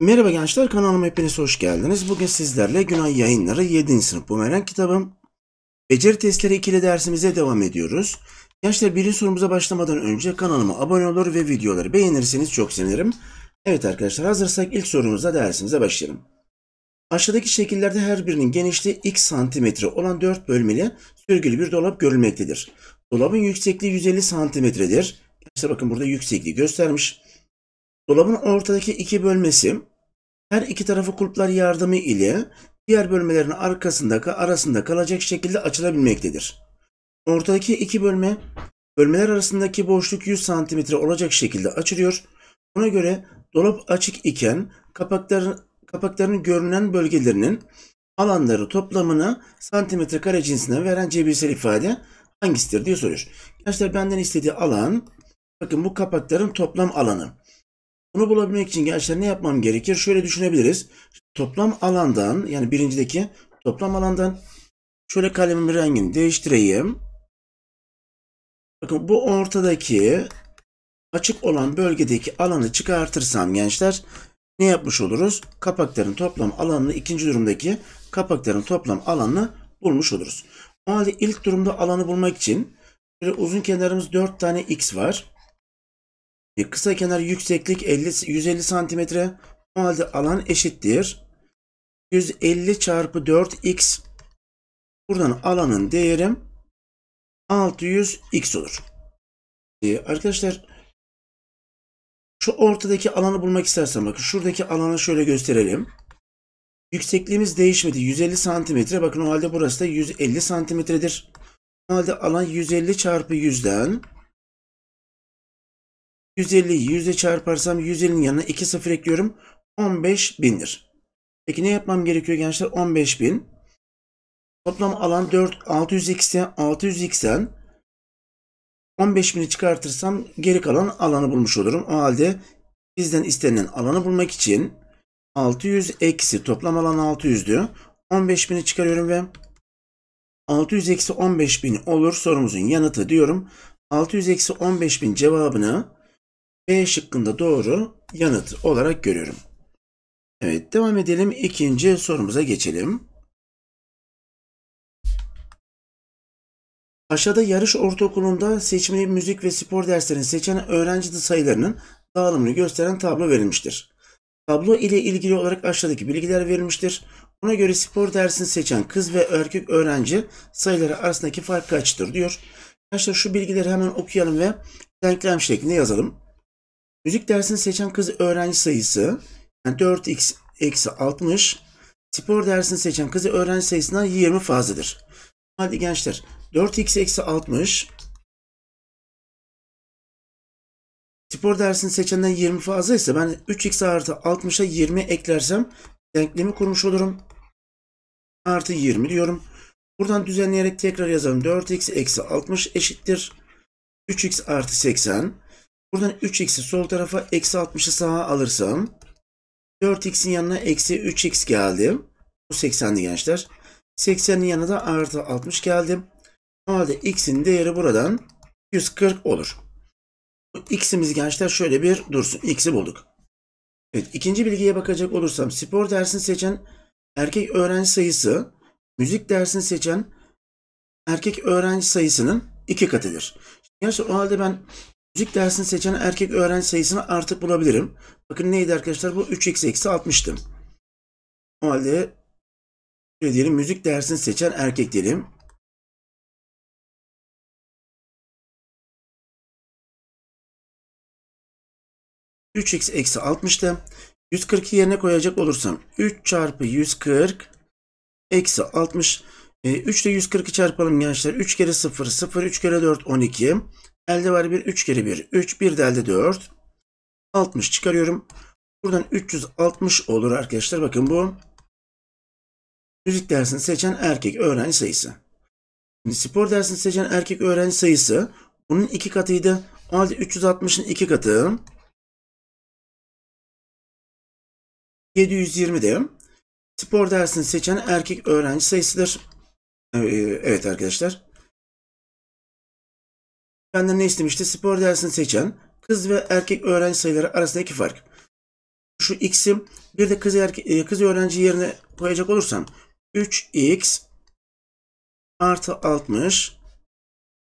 Merhaba gençler kanalıma hepiniz hoş geldiniz. Bugün sizlerle Günay Yayınları 7. sınıf Bumerang kitabım. Beceri testleri ikili dersimize devam ediyoruz. Gençler birinci sorumuza başlamadan önce kanalıma abone olur ve videoları beğenirseniz çok sevinirim. Evet arkadaşlar hazırsak ilk sorumuza dersimize başlayalım. Aşağıdaki şekillerde her birinin genişliği x santimetre olan 4 bölmeli sürgülü bir dolap görülmektedir. Dolabın yüksekliği 150 santimetredir. İşte bakın burada yüksekliği göstermiş. Dolabın ortadaki iki bölmesi her iki tarafı kulplar yardımı ile diğer bölmelerin arkasındaki arasında kalacak şekilde açılabilmektedir. Ortadaki iki bölme bölmeler arasındaki boşluk 100 santimetre olacak şekilde açılıyor. Buna göre dolap açık iken kapakların kapakların görünen bölgelerinin alanları toplamını santimetre kare cinsinden veren cebirsel ifade hangisidir diye soruyor. Gençler benden istediği alan, bakın bu kapakların toplam alanı. Bunu bulabilmek için gençler ne yapmam gerekir? Şöyle düşünebiliriz. Toplam alandan, yani birincideki toplam alandan şöyle kalemimin rengini değiştireyim. Bakın bu ortadaki açık olan bölgedeki alanı çıkartırsam gençler ne yapmış oluruz? Kapakların toplam alanını ikinci durumdaki kapakların toplam alanını bulmuş oluruz. O halde ilk durumda alanı bulmak için şöyle uzun kenarımız 4 tane x var. E kısa kenar yükseklik 50, 150 santimetre. O halde alan eşittir. 150 çarpı 4x. Buradan alanın değerim 600x olur. E arkadaşlar şu ortadaki alanı bulmak istersen bakın şuradaki alanı şöyle gösterelim. Yüksekliğimiz değişmedi. 150 santimetre. Bakın o halde burası da 150 santimetredir. O halde alan 150 çarpı 100'den 150'yi 100'e çarparsam 150'nin yanına 2 sıfır ekliyorum. 15 bindir. Peki ne yapmam gerekiyor gençler? 15 bin. Toplam alan 4 600x'ten 600x'ten 15 bini çıkartırsam geri kalan alanı bulmuş olurum. O halde bizden istenilen alanı bulmak için 600 eksi toplam alan 600 diyor. 15.000'i çıkarıyorum ve 600 eksi 15.000 olur sorumuzun yanıtı diyorum. 600 eksi 15.000 cevabını B şıkkında doğru yanıt olarak görüyorum. Evet devam edelim. ikinci sorumuza geçelim. Aşağıda yarış ortaokulunda seçmeli müzik ve spor derslerini seçen öğrenci sayılarının dağılımını gösteren tablo verilmiştir. Tablo ile ilgili olarak aşağıdaki bilgiler verilmiştir. Ona göre spor dersini seçen kız ve erkek öğrenci sayıları arasındaki fark kaçtır diyor. Arkadaşlar şu bilgileri hemen okuyalım ve denklem şeklinde yazalım. Müzik dersini seçen kız öğrenci sayısı yani 4x eksi 60 spor dersini seçen kız öğrenci sayısından 20 fazladır. Hadi gençler 4x eksi 60 Spor dersini seçenden 20 fazla ise ben 3x artı 60'a 20 eklersem denklemi kurmuş olurum. Artı 20 diyorum. Buradan düzenleyerek tekrar yazalım. 4x eksi 60 eşittir. 3x artı 80. Buradan 3x'i sol tarafa eksi 60'ı sağa alırsam 4x'in yanına eksi 3x geldi. Bu 80'di gençler. 80'in yanına da artı 60 geldi. O halde x'in değeri buradan 140 olur x'imiz gençler şöyle bir dursun. X'i bulduk. Evet ikinci bilgiye bakacak olursam spor dersini seçen erkek öğrenci sayısı müzik dersini seçen erkek öğrenci sayısının iki katıdır. Gençler o halde ben müzik dersini seçen erkek öğrenci sayısını artık bulabilirim. Bakın neydi arkadaşlar bu 3x eksi 60'tı. O halde diyelim müzik dersini seçen erkek diyelim. 3x eksi 60'tı. 140'ı yerine koyacak olursam 3 çarpı 140 eksi 60. E, 3 ile 140'ı çarpalım gençler. 3 kere 0 0 3 kere 4 12. Elde var 1 3 kere 1 3 1 de elde 4. 60 çıkarıyorum. Buradan 360 olur arkadaşlar. Bakın bu müzik dersini seçen erkek öğrenci sayısı. Şimdi spor dersini seçen erkek öğrenci sayısı bunun iki katıydı. O halde 360'ın iki katı. 720 diyelim. Spor dersini seçen erkek öğrenci sayısıdır. Ee, evet arkadaşlar. Benden ne istemişti? Spor dersini seçen kız ve erkek öğrenci sayıları arasındaki fark. Şu x'i bir de kız, erke, e, kız öğrenci yerine koyacak olursam 3x artı 60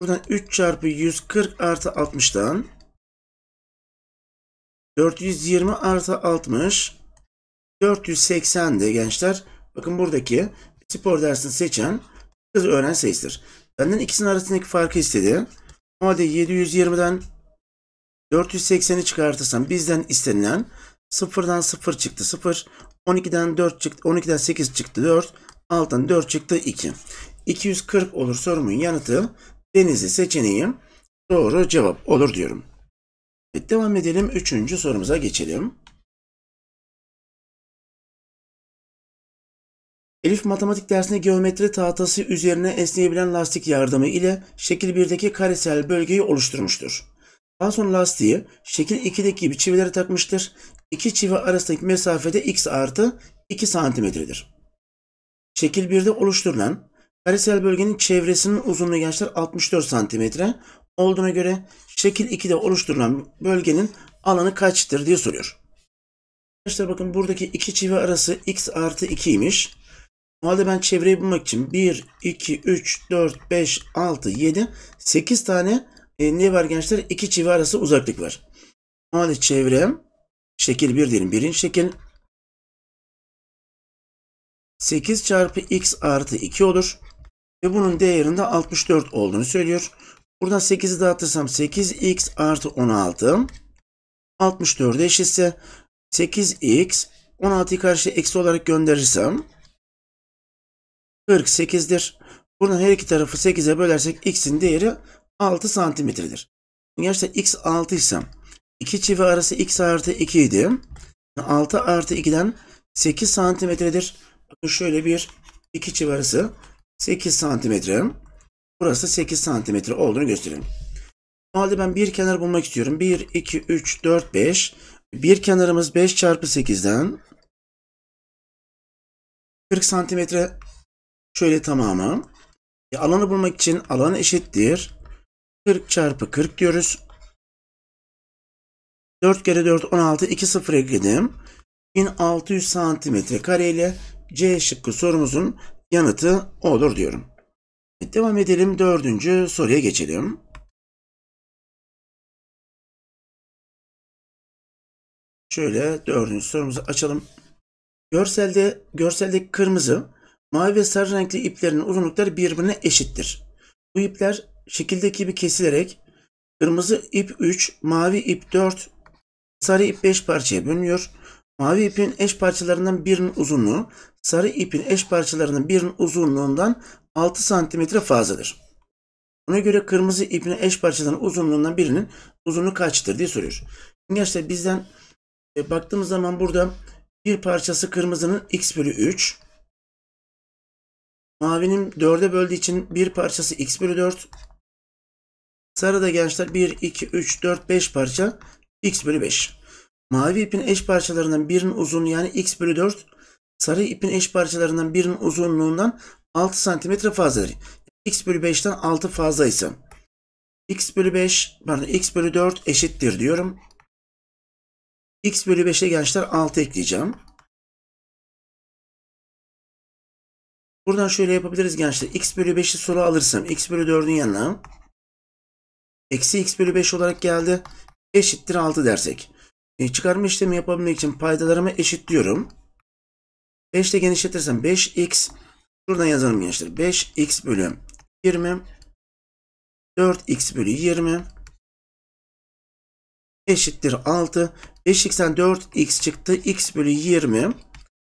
buradan 3 çarpı 140 artı 60'dan 420 artı 60 480 de gençler bakın buradaki spor dersini seçen kız öğrenci sayısıdır. Benden ikisinin arasındaki farkı istedi. O 720'den 480'i çıkartırsam bizden istenilen 0'dan 0 çıktı 0. 12'den 4 çıktı. 12'den 8 çıktı 4. Alttan 4 çıktı 2. 240 olur sorumun yanıtı. Denizli seçeneği doğru cevap olur diyorum. Evet, devam edelim. Üçüncü sorumuza geçelim. Elif matematik dersinde geometri tahtası üzerine esneyebilen lastik yardımı ile şekil 1'deki karesel bölgeyi oluşturmuştur. Daha sonra lastiği şekil 2'deki gibi çivilere takmıştır. İki çivi arasındaki mesafede x artı 2 santimetredir. Şekil 1'de oluşturulan karesel bölgenin çevresinin uzunluğu gençler 64 santimetre olduğuna göre şekil 2'de oluşturulan bölgenin alanı kaçtır diye soruyor. Arkadaşlar bakın buradaki iki çivi arası x artı 2 imiş. Normalde ben çevreyi bulmak için 1, 2, 3, 4, 5, 6, 7, 8 tane e, ne var gençler? İki çivi arası uzaklık var. Normalde çevrem şekil 1 diyelim. Birinci şekil 8 çarpı x artı 2 olur. Ve bunun değerinde 64 olduğunu söylüyor. Burada 8'i dağıtırsam 8x artı 16 64'e eşitse 8x 16'yı karşıya eksi olarak gönderirsem 48'dir. Bunun her iki tarafı 8'e bölersek x'in değeri 6 santimetredir. Gerçekten x 6 ise 2 çivi arası x artı 2 idi. 6 artı 2'den 8 santimetredir. Bakın şöyle bir 2 çivi arası 8 santimetre. Burası 8 santimetre olduğunu gösterelim. O halde ben bir kenar bulmak istiyorum. 1, 2, 3, 4, 5. Bir kenarımız 5 çarpı 8'den 40 santimetre Şöyle tamamı. E, alanı bulmak için alan eşittir. 40 çarpı 40 diyoruz. 4 kere 4 16 2 sıfır ekledim. 1600 santimetre kareyle C şıkkı sorumuzun yanıtı olur diyorum. E, devam edelim dördüncü soruya geçelim. Şöyle dördüncü sorumuzu açalım. Görselde görseldeki kırmızı Mavi ve sarı renkli iplerin uzunlukları birbirine eşittir. Bu ipler şekildeki gibi kesilerek kırmızı ip 3, mavi ip 4, sarı ip 5 parçaya bölünüyor. Mavi ipin eş parçalarından birinin uzunluğu, sarı ipin eş parçalarından birinin uzunluğundan 6 cm fazladır. Buna göre kırmızı ipin eş parçalarının uzunluğundan birinin uzunluğu kaçtır diye soruyor. Şimdi bizden e, baktığımız zaman burada bir parçası kırmızının x bölü 3, Mavinin 4'e böldüğü için bir parçası x bölü 4. Sarıda gençler 1, 2, 3, 4, 5 parça x bölü 5. Mavi ipin eş parçalarından birinin uzunluğu yani x bölü 4. Sarı ipin eş parçalarından birinin uzunluğundan 6 cm fazladır. x bölü 5'ten 6 fazlaysa, x bölü 5 pardon x bölü 4 eşittir diyorum. x bölü 5'e gençler 6 ekleyeceğim. Buradan şöyle yapabiliriz gençler. X bölü 5'i sola alırsam x bölü 4'ün yanına eksi x bölü 5 olarak geldi. Eşittir 6 dersek. E, çıkarma işlemi yapabilmek için paydalarımı eşitliyorum. 5 ile genişletirsem 5x şuradan yazalım gençler. 5x bölü 20 4x bölü 20 eşittir 6. 5x'ten 4x çıktı. x bölü 20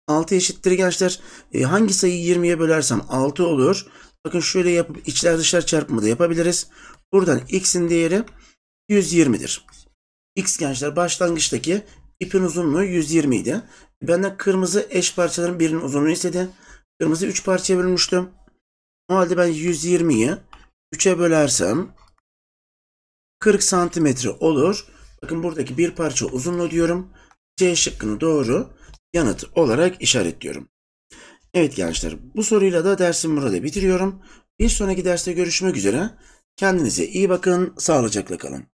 6 eşittir gençler. E, hangi sayıyı 20'ye bölersem 6 olur. Bakın şöyle yapıp içler dışlar çarpımı da yapabiliriz. Buradan x'in değeri 120'dir. X gençler başlangıçtaki ipin uzunluğu 120 idi. Benden kırmızı eş parçaların birinin uzunluğunu istedi. Kırmızı 3 parçaya bölmüştüm. O halde ben 120'yi 3'e bölersem 40 santimetre olur. Bakın buradaki bir parça uzunluğu diyorum. C şıkkını doğru yanıt olarak işaretliyorum. Evet gençler bu soruyla da dersimi burada bitiriyorum. Bir sonraki derste görüşmek üzere. Kendinize iyi bakın, sağlıcakla kalın.